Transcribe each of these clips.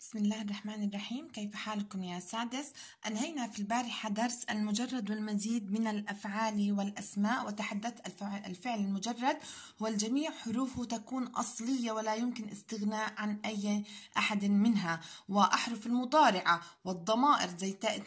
بسم الله الرحمن الرحيم كيف حالكم يا سادس أنهينا في البارحة درس المجرد والمزيد من الأفعال والأسماء وتحدثت الفعل المجرد والجميع حروفه تكون أصلية ولا يمكن استغناء عن أي أحد منها وأحرف المضارعة والضمائر زي تاء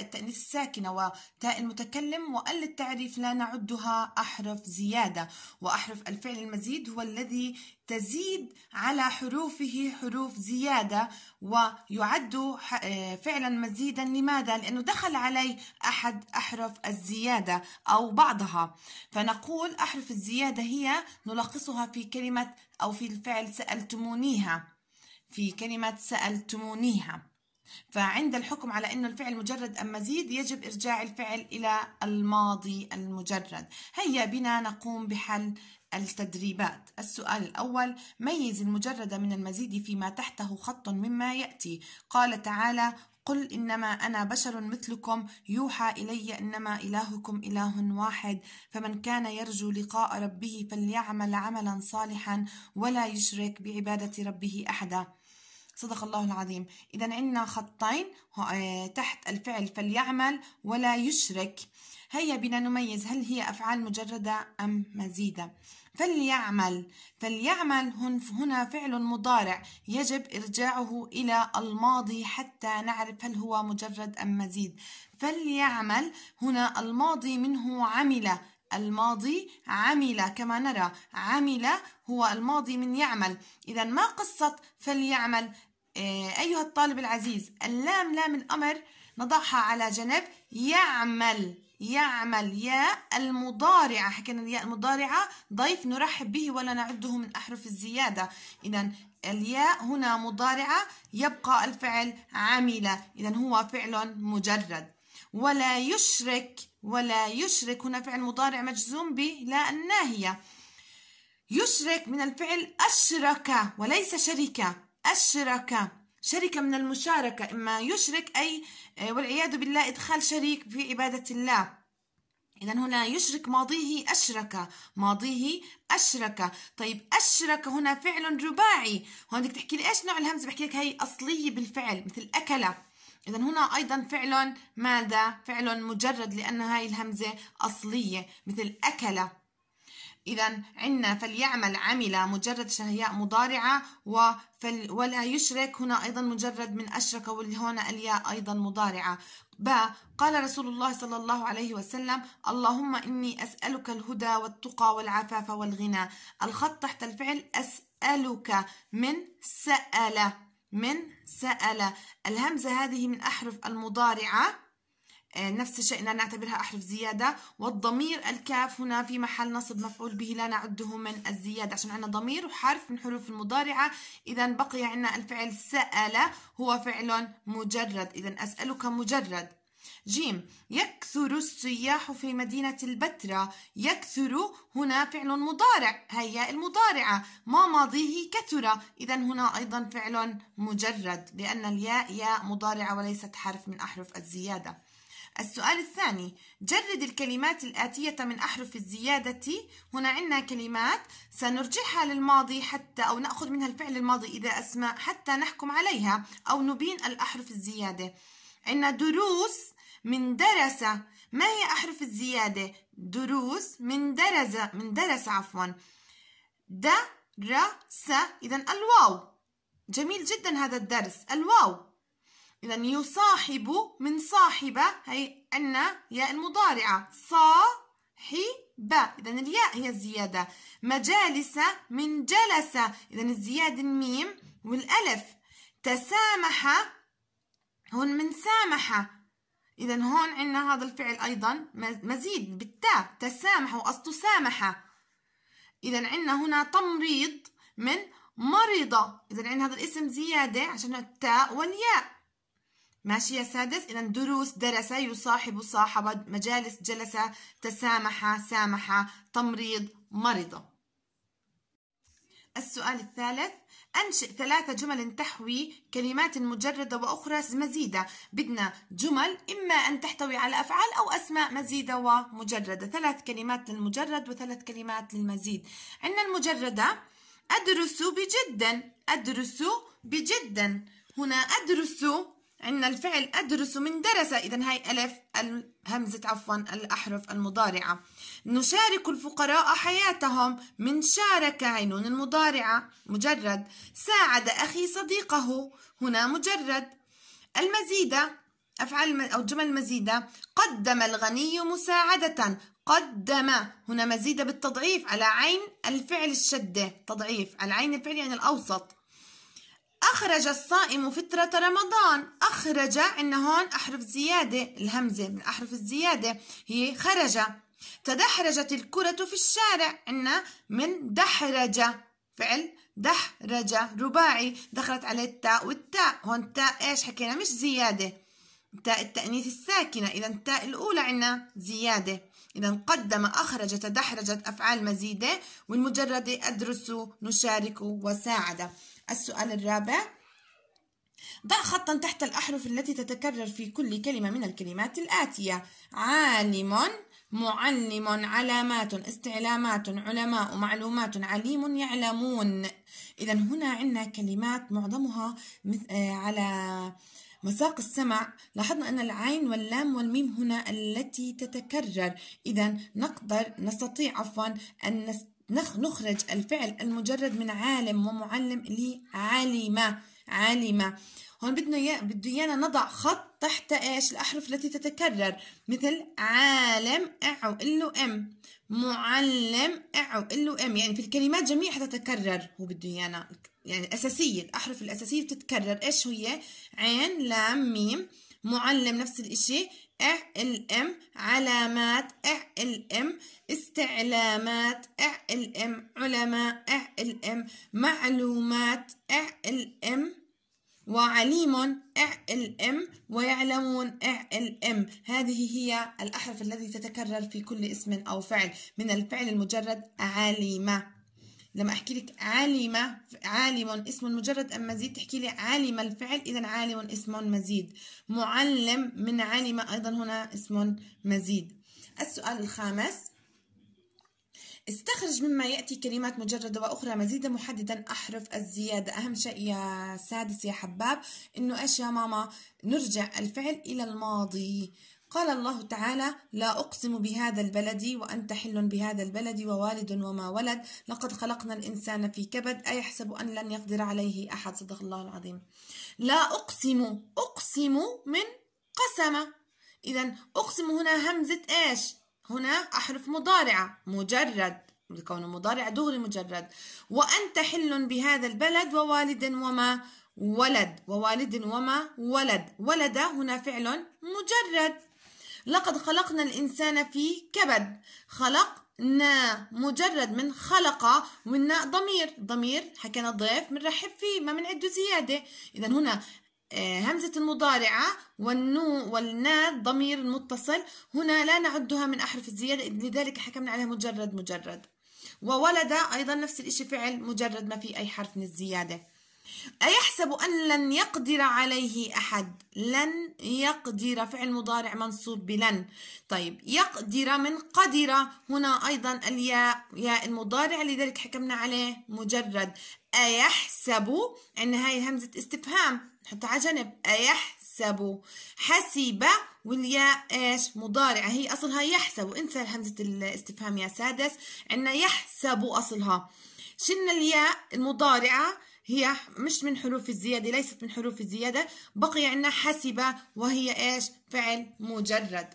التأنيث الساكنة وتاء المتكلم وأل التعريف لا نعدها أحرف زيادة وأحرف الفعل المزيد هو الذي تزيد على حروفه حروف زيادة ويعد آه، فعلا مزيدا لماذا؟ لأنه دخل عليه أحد أحرف الزيادة أو بعضها فنقول أحرف الزيادة هي نلخصها في كلمة أو في الفعل سألتمونيها في كلمة سألتمونيها فعند الحكم على أن الفعل مجرد أم مزيد يجب إرجاع الفعل إلى الماضي المجرد هيا بنا نقوم بحل التدريبات السؤال الأول ميز المجرد من المزيد فيما تحته خط مما يأتي قال تعالى قل إنما أنا بشر مثلكم يوحى إلي إنما إلهكم إله واحد فمن كان يرجو لقاء ربه فليعمل عملا صالحا ولا يشرك بعبادة ربه أحدا صدق الله العظيم إذا عندنا خطين آه، تحت الفعل فليعمل ولا يشرك هيا بنا نميز هل هي أفعال مجردة أم مزيدة فليعمل فليعمل هنا فعل مضارع يجب إرجاعه إلى الماضي حتى نعرف هل هو مجرد أم مزيد فليعمل هنا الماضي منه عمل الماضي عمل كما نرى عمل هو الماضي من يعمل إذا ما قصة فليعمل آه، أيها الطالب العزيز اللام لام الأمر نضعها على جنب يعمل يعمل ياء المضارعة حكينا الياء المضارعة ضيف نرحب به ولا نعده من أحرف الزيادة إذا الياء هنا مضارعة يبقى الفعل عمل إذا هو فعل مجرد ولا يشرك ولا يشرك هنا فعل مضارع مجزوم بلا الناهية يشرك من الفعل أشرك وليس شركة أشرك شركة من المشاركة إما يشرك أي والعياذ بالله إدخال شريك في عبادة الله إذا هنا يشرك ماضيه أشرك ماضيه أشرك طيب أشرك هنا فعل رباعي هون بدك تحكي لي إيش نوع الهمزة بحكي لك هي أصلية بالفعل مثل أكل إذا هنا أيضا فعل ماذا فعل مجرد لأن هاي الهمزة أصلية مثل أكل إذا عندنا فليعمل عمل مجرد شهياء مضارعة وفل ولا يشرك هنا أيضا مجرد من أشرك هنا الياء أيضا مضارعة ب قال رسول الله صلى الله عليه وسلم اللهم إني أسألك الهدى والتقى والعفاف والغنى الخط تحت الفعل أسألك من سأل من سأل الهمزة هذه من أحرف المضارعة آه، نفس الشيء لا نعتبرها أحرف زيادة والضمير الكاف هنا في محل نصب مفعول به لا نعده من الزيادة عشان عندنا ضمير وحرف من حروف المضارعة إذا بقي عندنا الفعل سأل هو فعل مجرد إذا أسألك مجرد جيم يكثر السياح في مدينة البتراء يكثر هنا فعل مضارع هيا المضارعة ما ماضيه كثر إذا هنا أيضا فعل مجرد لأن الياء ياء مضارعة وليست حرف من أحرف الزيادة السؤال الثاني جرد الكلمات الآتية من أحرف الزيادة هنا عندنا كلمات سنرجعها للماضي حتى أو نأخذ منها الفعل الماضي إذا أسماء حتى نحكم عليها أو نبين الأحرف الزيادة عندنا دروس من درس ما هي أحرف الزيادة دروس من درس من درس عفوا درس إذا الواو جميل جدا هذا الدرس الواو إذا يصاحب من صاحبة هي عندنا ياء المضارعة صاحبة إذا الياء هي الزيادة مجالس من جلس إذا الزيادة الميم والألف تسامح هون من سامح إذا هون عندنا هذا الفعل أيضا مزيد بالتاء تسامح وأصله سامح إذا عندنا هنا تمريض من مريضة إذا عندنا هذا الاسم زيادة عشان التاء والياء ماشي يا سادس إذا دروس درس يصاحب صاحب مجالس جلس تسامح سامح تمريض مرض السؤال الثالث أنشئ ثلاثة جمل تحوي كلمات مجردة وأخرى مزيدة بدنا جمل إما أن تحتوي على أفعال أو أسماء مزيدة ومجردة ثلاث كلمات للمجرد وثلاث كلمات للمزيد عندنا المجردة أدرس بجدا أدرس بجدا هنا أدرس عندنا الفعل أدرس من درس إذا هاي ألف همزة عفوا الأحرف المضارعة نشارك الفقراء حياتهم من شارك عينون المضارعة مجرد ساعد أخي صديقه هنا مجرد المزيدة أفعال أو جمل مزيدة قدم الغني مساعدة قدم هنا مزيدة بالتضعيف على عين الفعل الشدة تضعيف على عين الفعل يعني الأوسط أخرج الصائم فطرة رمضان أخرج عندنا هون أحرف زيادة الهمزة من أحرف الزيادة هي خرج تدحرجت الكرة في الشارع عندنا من دحرج فعل دحرج رباعي دخلت عليه التاء والتاء هون التاء إيش حكينا مش زيادة تاء التأنيث الساكنة إذا التاء الأولى عندنا زيادة إذا قدم أخرج تدحرجت أفعال مزيدة والمجرد أدرس نشارك وساعد السؤال الرابع ضع خطا تحت الأحرف التي تتكرر في كل كلمة من الكلمات الآتية عالم معلم علامات استعلامات علماء معلومات عليم يعلمون إذا هنا عندنا كلمات معظمها آه، على مساق السمع لاحظنا أن العين واللام والميم هنا التي تتكرر إذا نقدر نستطيع عفوا أن نست نخرج الفعل المجرد من عالم ومعلم لعالمة عالمة هون بدنا بده ايانا نضع خط تحت ايش الاحرف التي تتكرر مثل عالم اعو الو ام معلم اعو الو ام يعني في الكلمات جميعها تتكرر هو بده ايانا يعني اساسيه الاحرف الاساسيه بتتكرر ايش هي عين لام ميم معلم نفس الاشي الام علامات الام استعلامات الام علماء الام معلومات الام وعليم الام ويعلمون الام هذه هي الأحرف التي تتكرر في كل اسم أو فعل من الفعل المجرد عليمة لما احكي لك عالم عالم اسم مجرد ام مزيد تحكي لي عالم الفعل اذا عالم اسم مزيد معلم من علم ايضا هنا اسم مزيد السؤال الخامس استخرج مما يأتي كلمات مجردة وأخرى مزيدا محددا أحرف الزيادة أهم شيء يا سادس يا حباب إنه إيش يا ماما نرجع الفعل إلى الماضي قال الله تعالى لا أقسم بهذا البلد وأنت حل بهذا البلد ووالد وما ولد لقد خلقنا الإنسان في كبد أيحسب أن لن يقدر عليه أحد صدق الله العظيم لا أقسم أقسم من قسم إذا أقسم هنا همزة إيش هنا أحرف مضارعة مجرد لكونه مضارع دغري مجرد وأنت حل بهذا البلد ووالد وما ولد ووالد وما ولد ولد هنا فعل مجرد لقد خلقنا الإنسان في كبد خلقنا مجرد من خلق والناء ضمير ضمير حكينا ضيف بنرحب فيه ما بنعده زيادة إذا هنا آه، همزة المضارعة والنو والنا ضمير المتصل هنا لا نعدها من أحرف الزيادة لذلك حكمنا عليها مجرد مجرد وولد أيضا نفس الإشي فعل مجرد ما في أي حرف من الزيادة أيحسب أن لن يقدر عليه أحد لن يقدر فعل مضارع منصوب بلن طيب يقدر من قدر هنا أيضا الياء ياء المضارع لذلك حكمنا عليه مجرد أيحسب أن هاي همزة استفهام نحطها على جنب أيحسب حسب والياء ايش مضارعة هي أصلها يحسب انسى همزة الاستفهام يا سادس عندنا يحسب أصلها شلنا الياء المضارعة هي مش من حروف الزيادة ليست من حروف الزيادة بقي عندنا حسبة وهي إيش فعل مجرد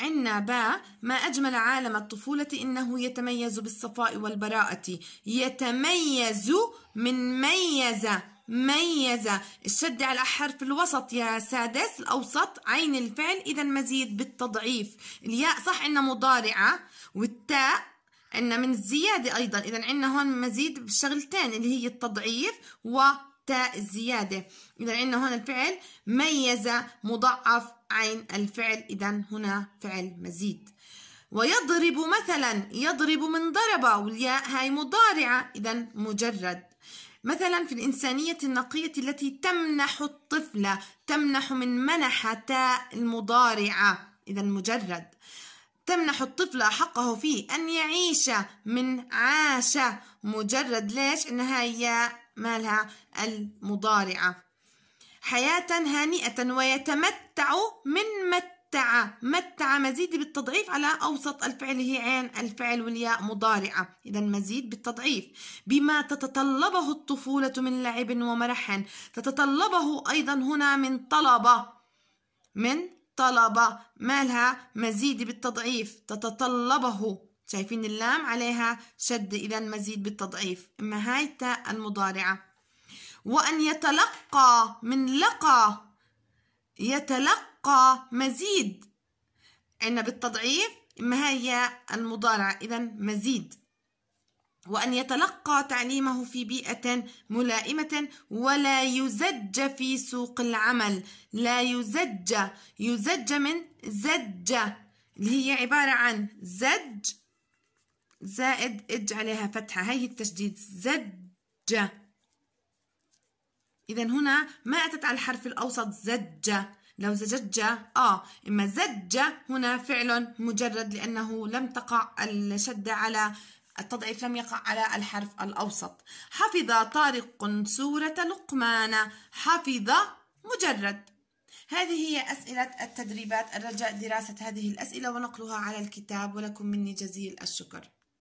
عنا باء ما أجمل عالم الطفولة إنه يتميز بالصفاء والبراءة يتميز من ميز ميز الشد على حرف الوسط يا سادس الأوسط عين الفعل إذا مزيد بالتضعيف الياء صح إنها مضارعة والتاء عندنا من الزيادة أيضا إذا عندنا هون مزيد بشغلتين اللي هي التضعيف وتاء الزيادة إذا عندنا هون الفعل ميز مضعف عين الفعل إذا هنا فعل مزيد ويضرب مثلا يضرب من ضرب والياء هاي مضارعة إذا مجرد مثلا في الإنسانية النقية التي تمنح الطفل تمنح من منح تاء المضارعة إذا مجرد تمنح الطفل حقه فيه أن يعيش من عاش مجرد ليش إنها هي مالها المضارعة حياة هانئة ويتمتع من متع متع مزيد بالتضعيف على أوسط الفعل هي عين الفعل والياء مضارعة إذا مزيد بالتضعيف بما تتطلبه الطفولة من لعب ومرح تتطلبه أيضا هنا من طلبة من طلب مالها مزيد بالتضعيف تتطلبه شايفين اللام عليها شد إذا مزيد بالتضعيف إما هاي تاء المضارعة وأن يتلقى من لقى يتلقى مزيد عنا بالتضعيف إما هي المضارعة إذا مزيد وأن يتلقى تعليمه في بيئة ملائمة ولا يزج في سوق العمل لا يزج يزج من زج اللي هي عبارة عن زج زائد اج عليها فتحة هي التشديد زج إذا هنا ما أتت على الحرف الأوسط زج لو زجج آه إما زج هنا فعل مجرد لأنه لم تقع الشدة على التضعيف لم يقع على الحرف الأوسط حفظ طارق سورة لقمان حفظ مجرد هذه هي أسئلة التدريبات الرجاء دراسة هذه الأسئلة ونقلها على الكتاب ولكم مني جزيل الشكر